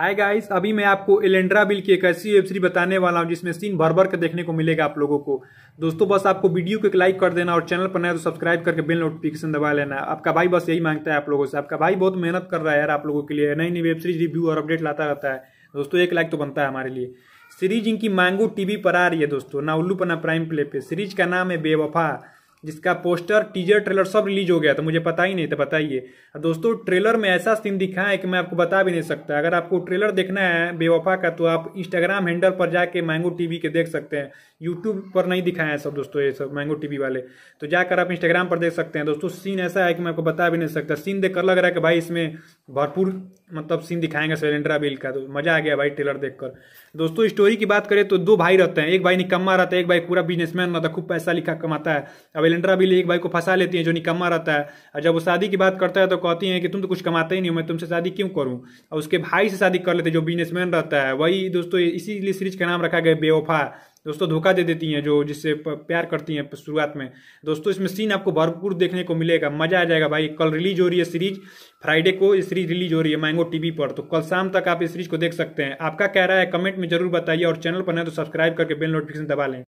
hi guys अभी मैं आपको एलेंड्रा बिल की एक ऐसी वेब सीरीज बताने वाला हूं जिसमें सीन भर भर के देखने को मिलेगा आप लोगों को दोस्तों बस आपको वीडियो को एक लाइक कर देना और चैनल पर नया तो सब्सक्राइब करके बिल नोटिफिकेशन दबा लेना आपका भाई बस यही मांगता है आप लोगों से आपका भाई बहुत मेहनत कर रहा है यार आप लोगों के लिए नई नई वेब सीरीज रिव्यू और अपडेट लाता रहता है दोस्तों एक लाइक तो बनता है हमारे लिए सीरीज इनकी मांगो टीवी पर आ रही है दोस्तों ना उल्लू पना प्राइम प्ले पे सीरीज का नाम है बेवफा जिसका पोस्टर टीजर ट्रेलर सब रिलीज हो गया तो मुझे पता ही नहीं था तो बताइए दोस्तों ट्रेलर में ऐसा सीन दिखा है कि मैं आपको बता भी नहीं सकता अगर आपको ट्रेलर देखना है बेवफा का तो आप इंस्टाग्राम हैंडल पर जाके मैंगो टीवी के देख सकते हैं यूट्यूब पर नहीं दिखाया है सब दोस्तों ये सब मैंगो टीवी वाले तो जाकर आप इंस्टाग्राम पर देख सकते हैं दोस्तों सीन ऐसा है कि मैं आपको बता भी नहीं सकता सीन देखकर लग रहा है कि भाई इसमें भरपूर मतलब सीन दिखाएंगे सिलेंड्रा बिल का तो मज़ा आ गया भाई ट्रेलर देखकर दोस्तों स्टोरी की बात करें तो दो भाई रहते हैं एक भाई निकम्मा रहता है एक भाई पूरा बिजनेसमैन रहता है खूब पैसा लिखा कमाता है अब एलेंड्रा बिल एक भाई को फंसा लेती है जो निकम्मा रहता है और जब वो शादी की बात करता है तो कहती है कि तुम तो कुछ कमाते ही नहीं हो मैं तुमसे शादी क्यों करूँ और उसके भाई से शादी कर लेते जो बिजनेसमैन रहता है वही दोस्तों इसीलिए सीरीज का नाम रखा गया बेवफा दोस्तों धोखा दे देती हैं जो जिससे प्यार करती हैं शुरुआत में दोस्तों इसमें सीन आपको भरपूर देखने को मिलेगा मजा आ जाएगा भाई कल रिलीज हो रही है सीरीज फ्राइडे को ये सीरीज रिलीज हो रही है मैंगो टीवी पर तो कल शाम तक आप इस सीरीज को देख सकते हैं आपका कह रहा है कमेंट में जरूर बताइए और चैनल पर नहीं तो सब्सक्राइब करके बिल नोटिफिकेशन दबा लें